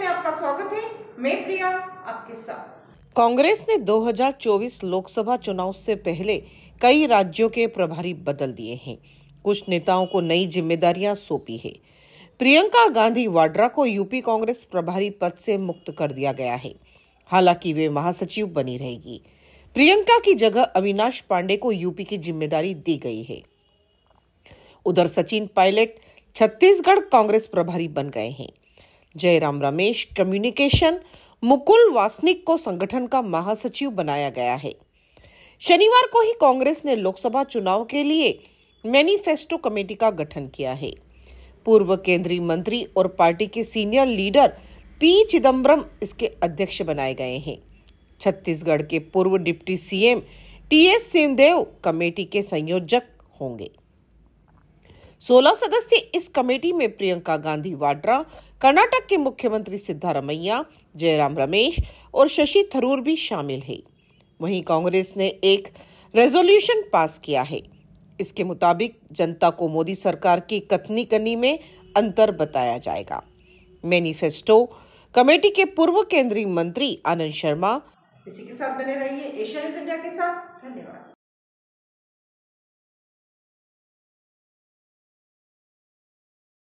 में आपका स्वागत है मैं प्रिया आपके साथ कांग्रेस ने 2024 लोकसभा चुनाव से पहले कई राज्यों के प्रभारी बदल दिए हैं कुछ नेताओं को नई जिम्मेदारियां सौंपी है प्रियंका गांधी वाड्रा को यूपी कांग्रेस प्रभारी पद से मुक्त कर दिया गया है हालांकि वे महासचिव बनी रहेगी प्रियंका की जगह अविनाश पांडे को यूपी की जिम्मेदारी दी गई है उधर सचिन पायलट छत्तीसगढ़ कांग्रेस प्रभारी बन गए हैं जयराम रमेश कम्युनिकेशन मुकुल वासनिक को संगठन का महासचिव बनाया गया है शनिवार को ही कांग्रेस ने लोकसभा चुनाव के लिए मैनिफेस्टो कमेटी का गठन किया है पूर्व केंद्रीय मंत्री और पार्टी के सीनियर लीडर पी चिदम्बरम इसके अध्यक्ष बनाए गए हैं छत्तीसगढ़ के पूर्व deputy CM T S Singhdeo committee के संयोजक होंगे सोलह सदस्य इस कमेटी में प्रियंका गांधी वाड्रा कर्नाटक के मुख्यमंत्री सिद्धारमैया जयराम रमेश और शशि थरूर भी शामिल है वहीं कांग्रेस ने एक रेजोल्यूशन पास किया है इसके मुताबिक जनता को मोदी सरकार की कथनी कनी में अंतर बताया जाएगा मैनिफेस्टो कमेटी के पूर्व केंद्रीय मंत्री आनंद शर्मा इसी के साथ बने रहिए न्यूज इंडिया के साथ धन्यवाद